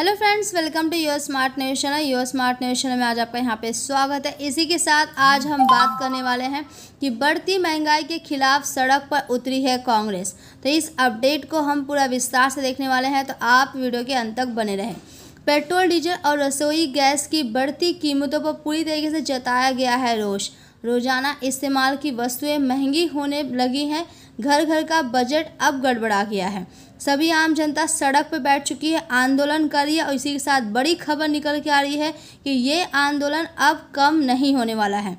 hello friends welcome to your smart news channel your smart news channel में आज आपका यहाँ पे स्वागत है इसी के साथ आज हम बात करने वाले हैं कि बढ़ती महंगाई के खिलाफ सड़क पर उतरी है कांग्रेस तो इस अपडेट को हम पूरा विस्तार से देखने वाले हैं तो आप वीडियो के अंत तक बने रहें पेट्रोल डीजल और रसोई गैस की बढ़ती कीमतों पर पूरी तरीके से जताया गया है रोष रोज़ाना इस्तेमाल की वस्तुएँ महंगी होने लगी हैं घर घर का बजट अब गड़बड़ा गया है सभी आम जनता सड़क पर बैठ चुकी है आंदोलन कर रही है और इसी के साथ बड़ी खबर निकल के आ रही है कि ये आंदोलन अब कम नहीं होने वाला है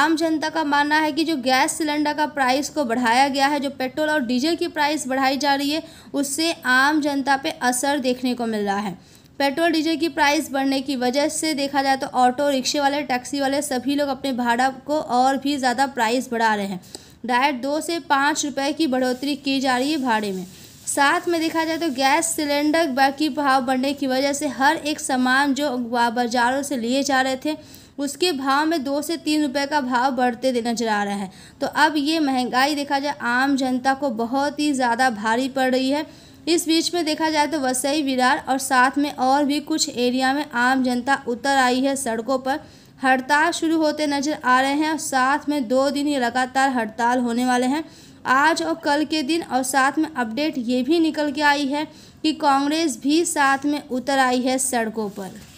आम जनता का मानना है कि जो गैस सिलेंडर का प्राइस को बढ़ाया गया है जो पेट्रोल और डीजल की प्राइस बढ़ाई जा रही है उससे आम जनता पे असर देखने को मिल रहा है पेट्रोल डीजल की प्राइस बढ़ने की वजह से देखा जाए तो ऑटो रिक्शे वाले टैक्सी वाले सभी लोग अपने भाड़ा को और भी ज़्यादा प्राइस बढ़ा रहे हैं डायरेक्ट दो से पाँच रुपए की बढ़ोतरी की जा रही है भाड़े में साथ में देखा जाए तो गैस सिलेंडर बाकी भाव बढ़ने की वजह से हर एक सामान जो बाजारों से लिए जा रहे थे उसके भाव में दो से तीन रुपए का भाव बढ़ते नजर आ रहा है तो अब ये महंगाई देखा जाए आम जनता को बहुत ही ज़्यादा भारी पड़ रही है इस बीच में देखा जाए तो वसई विरार और साथ में और भी कुछ एरिया में आम जनता उतर आई है सड़कों पर हड़ताल शुरू होते नजर आ रहे हैं और साथ में दो दिन ही लगातार हड़ताल होने वाले हैं आज और कल के दिन और साथ में अपडेट ये भी निकल के आई है कि कांग्रेस भी साथ में उतर आई है सड़कों पर